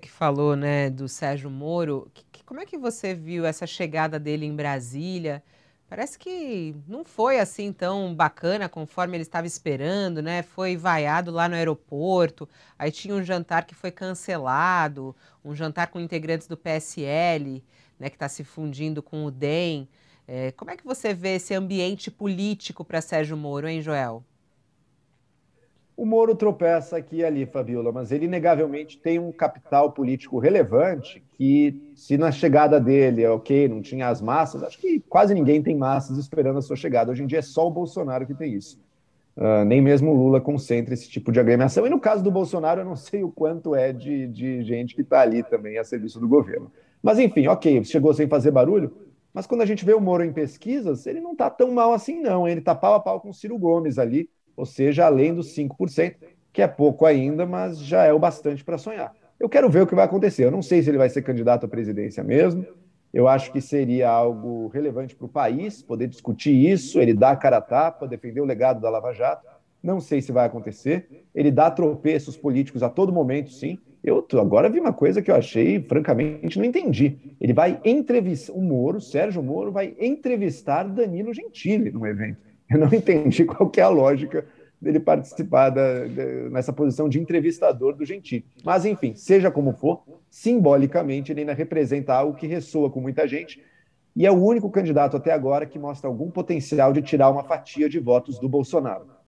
que falou, né, do Sérgio Moro, que, que, como é que você viu essa chegada dele em Brasília? Parece que não foi assim tão bacana conforme ele estava esperando, né? Foi vaiado lá no aeroporto, aí tinha um jantar que foi cancelado, um jantar com integrantes do PSL, né, que está se fundindo com o DEM. É, como é que você vê esse ambiente político para Sérgio Moro, hein, Joel? O Moro tropeça aqui e ali, Fabiola, mas ele inegavelmente tem um capital político relevante que, se na chegada dele, ok, não tinha as massas, acho que quase ninguém tem massas esperando a sua chegada. Hoje em dia é só o Bolsonaro que tem isso. Uh, nem mesmo o Lula concentra esse tipo de agremiação. E no caso do Bolsonaro, eu não sei o quanto é de, de gente que está ali também a serviço do governo. Mas enfim, ok, chegou sem fazer barulho, mas quando a gente vê o Moro em pesquisas, ele não está tão mal assim, não. Ele está pau a pau com o Ciro Gomes ali, ou seja, além dos 5%, que é pouco ainda, mas já é o bastante para sonhar. Eu quero ver o que vai acontecer. Eu não sei se ele vai ser candidato à presidência mesmo. Eu acho que seria algo relevante para o país poder discutir isso. Ele dá a cara a tapa, defender o legado da Lava Jato. Não sei se vai acontecer. Ele dá tropeços políticos a todo momento, sim. Eu agora vi uma coisa que eu achei, francamente, não entendi. Ele vai entrevistar o Moro, Sérgio Moro, vai entrevistar Danilo Gentili num evento. Eu não entendi qual que é a lógica dele participar da, de, nessa posição de entrevistador do Gentili. Mas, enfim, seja como for, simbolicamente ele ainda representa algo que ressoa com muita gente e é o único candidato até agora que mostra algum potencial de tirar uma fatia de votos do Bolsonaro.